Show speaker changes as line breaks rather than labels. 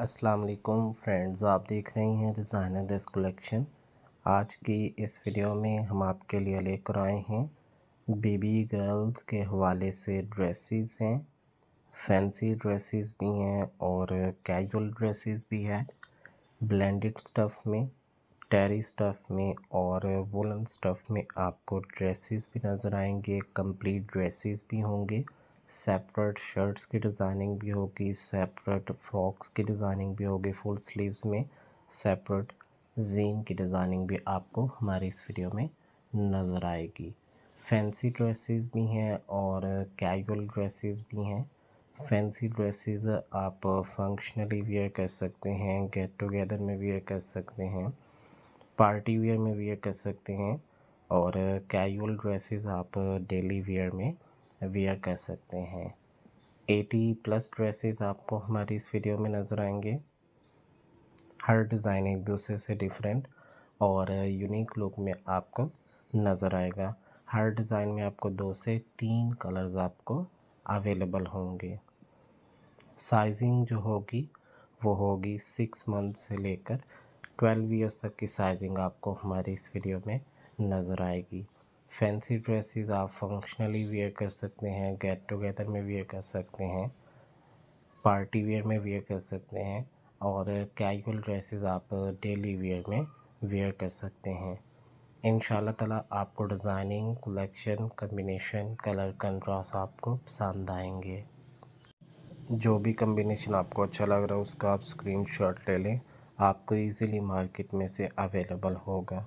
अस्सलाम वालेकुम फ्रेंड्स आप देख रहे हैं डिज़ाइनर ड्रेस कलेक्शन आज की इस वीडियो में हम आपके लिए लेकर आए हैं बेबी गर्ल्स के हवाले से ड्रेसेस हैं फैंसी ड्रेसेस भी हैं और कैजुअल ड्रेसेस भी हैं ब्लेंडेड स्टफ़ में टेरी स्टफ़ में और वुलन स्टफ़ में आपको ड्रेसेस भी नज़र आएंगे कंप्लीट ड्रेसेस भी होंगे सेपरेट शर्ट्स की डिज़ाइनिंग भी होगी सेपरेट फ्रॉक्स की डिज़ाइनिंग भी होगी फुल स्लीव्स में सेपरेट जीन की डिज़ाइनिंग भी आपको हमारी इस वीडियो में नज़र आएगी फैंसी ड्रेसेस भी हैं और कैजुअल ड्रेसेस भी हैं फैंसी ड्रेसेस आप फंक्शनली वेयर कर सकते हैं गेट टुगेदर में वेयर कर सकते हैं पार्टी वेयर में वेयर कर सकते हैं और कैजुअल ड्रेसेस आप डेली वेयर में वेयर कर सकते हैं 80 प्लस ड्रेसेस आपको हमारी इस वीडियो में नज़र आएंगे हर डिज़ाइन एक दूसरे से डिफरेंट और यूनिक लुक में आपको नज़र आएगा हर डिज़ाइन में आपको दो से तीन कलर्स आपको अवेलेबल होंगे साइजिंग जो होगी वो होगी सिक्स मंथ से लेकर ट्वेल्व ईयर्स तक की साइजिंग आपको हमारी इस वीडियो में नज़र आएगी फैंसी ड्रेसेस आप फंक्शनली वेयर कर सकते हैं गेट टुगेदर में वेयर कर सकते हैं पार्टी वेयर में वेयर कर सकते हैं और कैजुअल ड्रेसेस आप डेली वेयर में वेयर कर सकते हैं इन ताला आपको designing collection combination colour contrast आपको पसंद आएंगे जो भी कम्बिनेशन आपको अच्छा लग रहा है उसका आप स्क्रीनशॉट ले लें आपको इजीली मार्केट में से अवेलेबल होगा